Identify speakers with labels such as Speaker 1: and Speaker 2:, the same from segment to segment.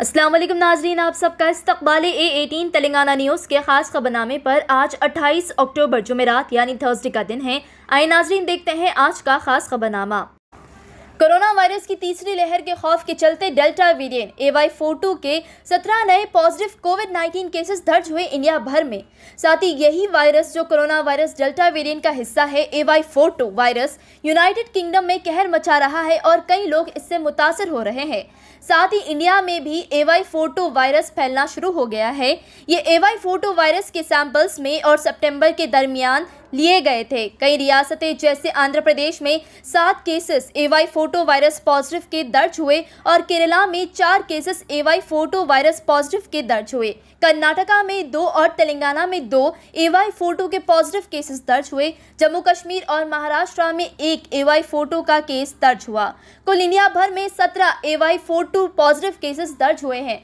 Speaker 1: असलम नाजरीन आप सबका इस्तबाल ए एटीन तेलंगाना न्यूज़ के ख़ास खबरनामे पर आज 28 अक्टूबर जुमेरात यानी थर्सडे का दिन है आए नाजरीन देखते हैं आज का ख़ास खबरनामा कोरोना वायरस की तीसरी लहर के खौफ के चलते डेल्टा वेरिएंट ए वाई के सत्रह नए पॉजिटिव कोविड नाइन्टीन केसेस दर्ज हुए इंडिया भर में साथ ही यही वायरस जो कोरोना वायरस डेल्टा वेरिएंट का हिस्सा है A Y virus United Kingdom में कहर मचा रहा है और कई लोग इससे मुतासर हो रहे हैं साथ ही इंडिया में भी ए वाई वायरस फैलना शुरू हो गया है ये ए वाई वायरस के सैंपल्स में और सेप्टेम्बर के दरमियान लिए गए थे कई रियासतें जैसे आंध्र प्रदेश में सात केसेस एवाई फोटो वायरस पॉजिटिव के दर्ज हुए और केरला में चार केसेस एवाई फोटो वायरस पॉजिटिव के दर्ज हुए कर्नाटका में दो और तेलंगाना में दो एवाई फोटो के पॉजिटिव केसेस दर्ज हुए जम्मू कश्मीर और महाराष्ट्र में एक एवाई फोटो का केस दर्ज हुआ कुल इंडिया भर में सत्रह एवाई फोटो पॉजिटिव केसेस दर्ज हुए हैं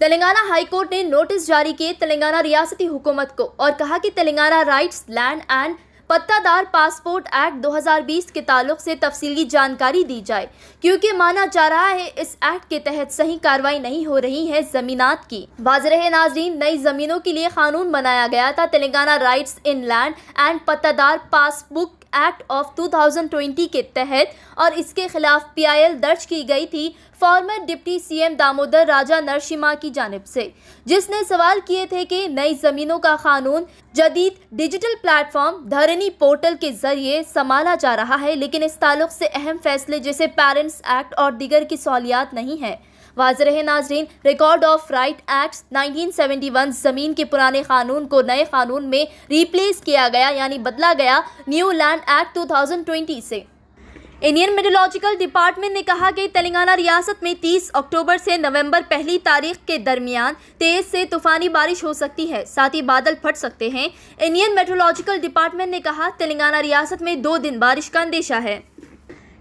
Speaker 1: तेलंगाना हाईकोर्ट ने नोटिस जारी किए तेलंगाना रियासती हुकूमत को और कहा कि Telangana rights land and pattadar passport act 2020 के ताल्लुक से तफसीली जानकारी दी जाए क्योंकि माना जा रहा है इस एक्ट के तहत सही कार्रवाई नहीं हो रही है जमीनात की वाजर नाजरीन नई जमीनों के लिए कानून बनाया गया था Telangana rights in land and pattadar passbook act of 2020 के तहत और इसके खिलाफ पीआईएल दर्ज की गई थी former deputy CM Damodar Raja Narasimha की जानब से जिसने सवाल किए थे कि नई जमीनों का कानून जदीद डिजिटल प्लेटफॉर्म धरनी पोर्टल के जरिए संभाला जा रहा है लेकिन इस ताल्लुक से अहम फैसले जैसे पेरेंट्स एक्ट और दिगर की सहूलियात नहीं है वाज रहे नाजरीन रिकॉर्ड ऑफ राइट एक्ट 1971 ज़मीन के पुराने कानून को नए कानून में रिप्लेस किया गया यानी बदला गया न्यू लैंड एक्ट 2020 से इंडियन मेडोलॉजिकल डिपार्टमेंट ने कहा कि तेलंगाना रियासत में 30 अक्टूबर से नवंबर पहली तारीख के दरमियान तेज से तूफानी बारिश हो सकती है साथ ही बादल फट सकते हैं इंडियन मेडोलॉजिकल डिपार्टमेंट ने कहा तेलंगाना रियासत में दो दिन बारिश का अंदेशा है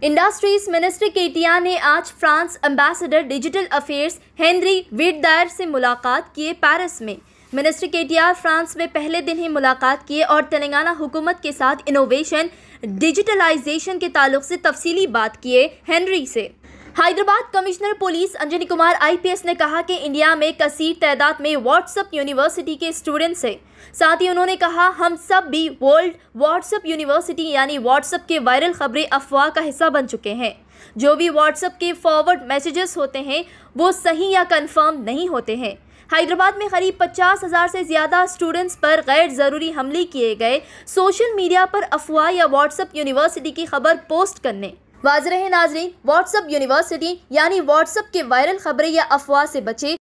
Speaker 1: इंडस्ट्रीज मिनिस्टर केटिया ने आज France ambassador digital affairs Henri Verdier से मुलाकात किए पेरिस में मिनिस्टर के डी आर फ्रांस में पहले दिन ही मुलाकात किए और तेलंगाना हुकूमत के साथ इनोवेशन डिजिटलाइजेशन के ताल्लुक से तफसीली बात किए हेनरी से Hyderabad commissioner police Anjani Kumar IPS ने कहा कि इंडिया में कसीर तादाद में व्हाट्सएप यूनिवर्सिटी के स्टूडेंट्स हैं साथ ही उन्होंने कहा हम सब भी वर्ल्ड व्हाट्सएप यूनिवर्सिटी यानी व्हाट्सएप के वायरल खबरें अफवाह का हिस्सा बन चुके हैं जो भी व्हाट्सएप के फॉरवर्ड मैसेजेस होते हैं वो सही या कन्फर्म नहीं होते हैं हैदराबाद में करीब पचास हज़ार से ज़्यादा स्टूडेंट्स पर गैर ज़रूरी हमले किए गए सोशल मीडिया पर अफवाह या व्हाट्सएप यूनिवर्सिटी की खबर पोस्ट करने वाजरे नाजरी नाजरीन व्हाट्सएप यूनिवर्सिटी यानी व्हाट्सएप के वायरल खबरें या अफवाह से बचे